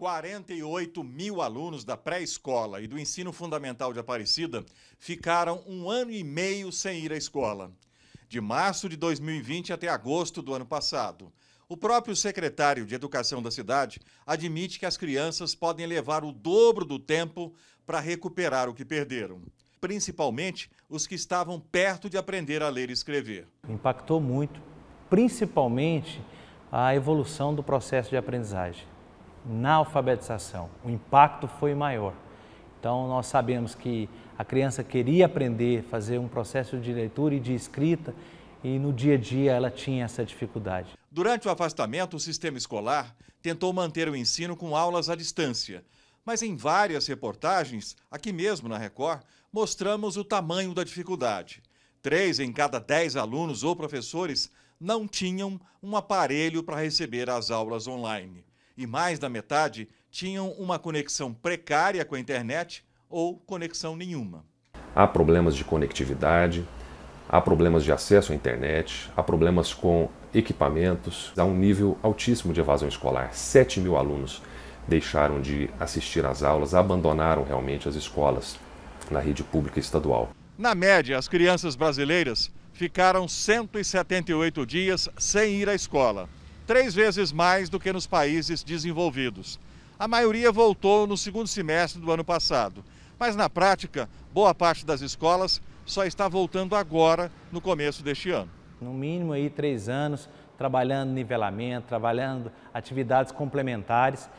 48 mil alunos da pré-escola e do ensino fundamental de Aparecida ficaram um ano e meio sem ir à escola, de março de 2020 até agosto do ano passado. O próprio secretário de Educação da cidade admite que as crianças podem levar o dobro do tempo para recuperar o que perderam, principalmente os que estavam perto de aprender a ler e escrever. Impactou muito, principalmente a evolução do processo de aprendizagem na alfabetização. O impacto foi maior. Então, nós sabemos que a criança queria aprender, fazer um processo de leitura e de escrita, e no dia a dia ela tinha essa dificuldade. Durante o afastamento, o sistema escolar tentou manter o ensino com aulas à distância. Mas em várias reportagens, aqui mesmo na Record, mostramos o tamanho da dificuldade. Três em cada dez alunos ou professores não tinham um aparelho para receber as aulas online e mais da metade tinham uma conexão precária com a internet ou conexão nenhuma. Há problemas de conectividade, há problemas de acesso à internet, há problemas com equipamentos, há um nível altíssimo de evasão escolar. 7 mil alunos deixaram de assistir às aulas, abandonaram realmente as escolas na rede pública estadual. Na média, as crianças brasileiras ficaram 178 dias sem ir à escola três vezes mais do que nos países desenvolvidos. A maioria voltou no segundo semestre do ano passado, mas na prática, boa parte das escolas só está voltando agora, no começo deste ano. No mínimo aí três anos trabalhando nivelamento, trabalhando atividades complementares,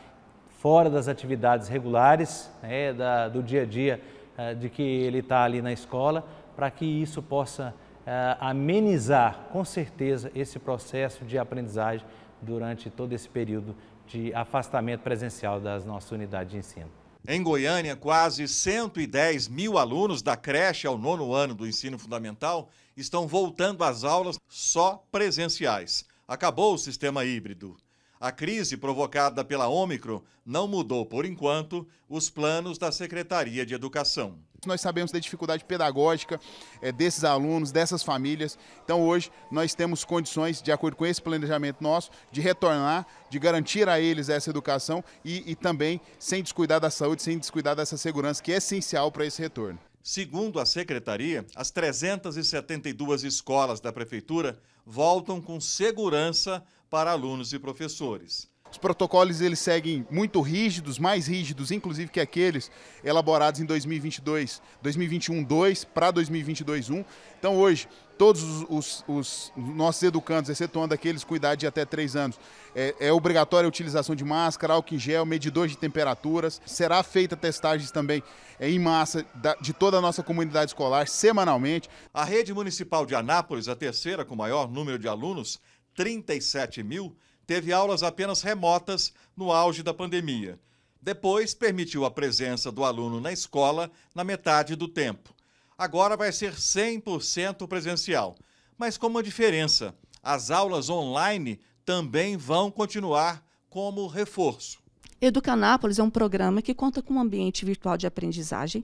fora das atividades regulares, né, da, do dia a dia eh, de que ele está ali na escola, para que isso possa eh, amenizar, com certeza, esse processo de aprendizagem durante todo esse período de afastamento presencial das nossas unidades de ensino. Em Goiânia, quase 110 mil alunos da creche ao nono ano do ensino fundamental estão voltando às aulas só presenciais. Acabou o sistema híbrido. A crise provocada pela Ômicron não mudou, por enquanto, os planos da Secretaria de Educação. Nós sabemos da dificuldade pedagógica é, desses alunos, dessas famílias. Então, hoje, nós temos condições, de acordo com esse planejamento nosso, de retornar, de garantir a eles essa educação e, e também sem descuidar da saúde, sem descuidar dessa segurança que é essencial para esse retorno. Segundo a secretaria, as 372 escolas da prefeitura voltam com segurança para alunos e professores. Os protocolos eles seguem muito rígidos, mais rígidos, inclusive que aqueles elaborados em 2022, 2021 2 para 2022 1. Então hoje todos os, os, os nossos educandos, excetuando aqueles com idade de até 3 anos, é, é obrigatória a utilização de máscara, álcool em gel, medidor de temperaturas. Será feita testagens também é, em massa da, de toda a nossa comunidade escolar semanalmente. A rede municipal de Anápolis, a terceira com maior número de alunos, 37 mil teve aulas apenas remotas no auge da pandemia. Depois, permitiu a presença do aluno na escola na metade do tempo. Agora vai ser 100% presencial, mas com uma diferença: as aulas online também vão continuar como reforço. Educanápolis é um programa que conta com um ambiente virtual de aprendizagem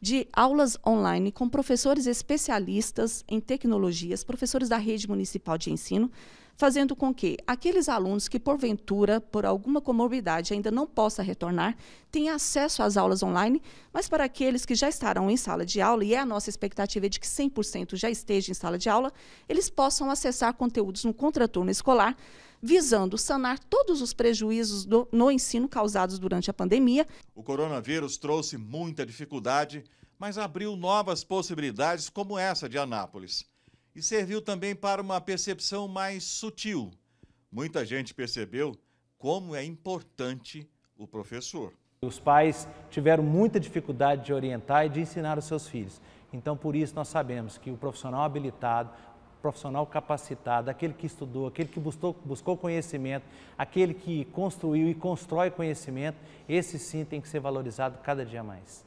de aulas online com professores especialistas em tecnologias, professores da rede municipal de ensino, fazendo com que aqueles alunos que, porventura, por alguma comorbidade, ainda não possa retornar, tenham acesso às aulas online, mas para aqueles que já estarão em sala de aula, e é a nossa expectativa é de que 100% já esteja em sala de aula, eles possam acessar conteúdos no contraturno escolar, visando sanar todos os prejuízos do, no ensino causados durante a pandemia. O coronavírus trouxe muita dificuldade, mas abriu novas possibilidades, como essa de Anápolis. E serviu também para uma percepção mais sutil. Muita gente percebeu como é importante o professor. Os pais tiveram muita dificuldade de orientar e de ensinar os seus filhos. Então, por isso, nós sabemos que o profissional habilitado, profissional capacitado, aquele que estudou, aquele que buscou, buscou conhecimento, aquele que construiu e constrói conhecimento, esse sim tem que ser valorizado cada dia mais.